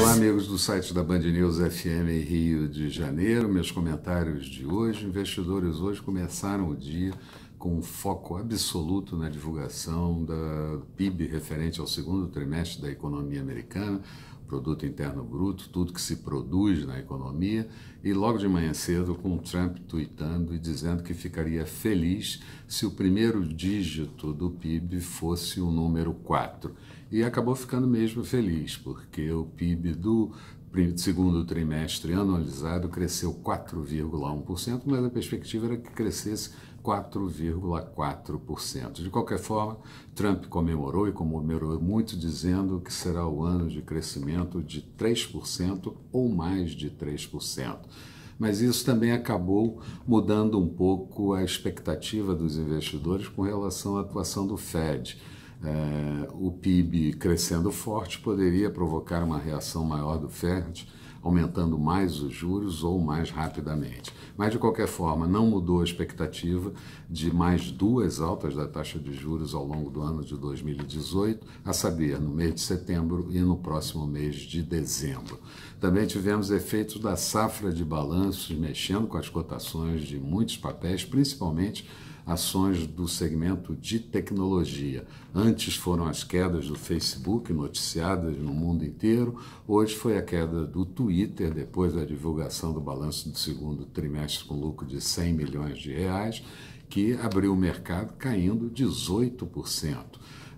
Olá, amigos do site da Band News FM Rio de Janeiro. Meus comentários de hoje. Investidores hoje começaram o dia com um foco absoluto na divulgação da PIB referente ao segundo trimestre da economia americana, produto interno bruto, tudo que se produz na economia, e logo de manhã cedo com o Trump tweetando e dizendo que ficaria feliz se o primeiro dígito do PIB fosse o número 4. E acabou ficando mesmo feliz, porque o PIB do segundo trimestre anualizado cresceu 4,1%, mas a perspectiva era que crescesse 4,4%. De qualquer forma, Trump comemorou e comemorou muito, dizendo que será o ano de crescimento de 3% ou mais de 3% mas isso também acabou mudando um pouco a expectativa dos investidores com relação à atuação do Fed. É, o PIB crescendo forte poderia provocar uma reação maior do FED, aumentando mais os juros ou mais rapidamente. Mas, de qualquer forma, não mudou a expectativa de mais duas altas da taxa de juros ao longo do ano de 2018, a saber, no mês de setembro e no próximo mês de dezembro. Também tivemos efeitos da safra de balanços mexendo com as cotações de muitos papéis, principalmente ações do segmento de tecnologia. Antes foram as quedas do Facebook, noticiadas no mundo inteiro, hoje foi a queda do Twitter, depois da divulgação do balanço do segundo trimestre com lucro de 100 milhões de reais, que abriu o mercado caindo 18%.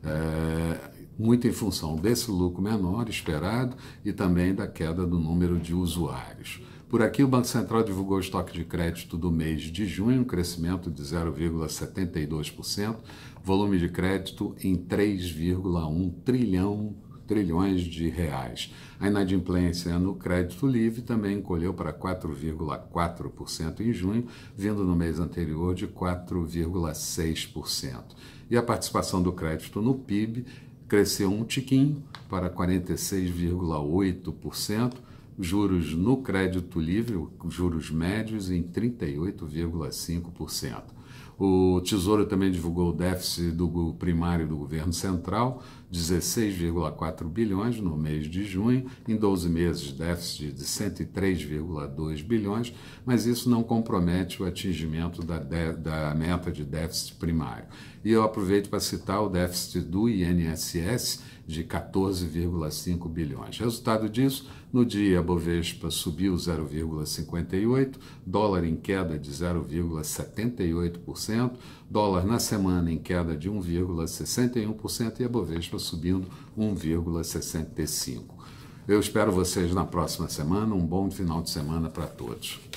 É, muito em função desse lucro menor esperado e também da queda do número de usuários. Por aqui, o Banco Central divulgou o estoque de crédito do mês de junho, um crescimento de 0,72%, volume de crédito em 3,1 trilhão trilhões de reais. A inadimplência no crédito livre também encolheu para 4,4% em junho, vindo no mês anterior de 4,6%. E a participação do crédito no PIB cresceu um tiquinho para 46,8%, juros no crédito livre, juros médios, em 38,5%. O Tesouro também divulgou o déficit do primário do governo central, 16,4 bilhões no mês de junho, em 12 meses déficit de 103,2 bilhões, mas isso não compromete o atingimento da, da meta de déficit primário. E eu aproveito para citar o déficit do INSS de 14,5 bilhões. Resultado disso, no dia a Bovespa subiu 0,58, dólar em queda de 0,78%, dólar na semana em queda de 1,61% e a Bovespa subindo 1,65. Eu espero vocês na próxima semana. Um bom final de semana para todos.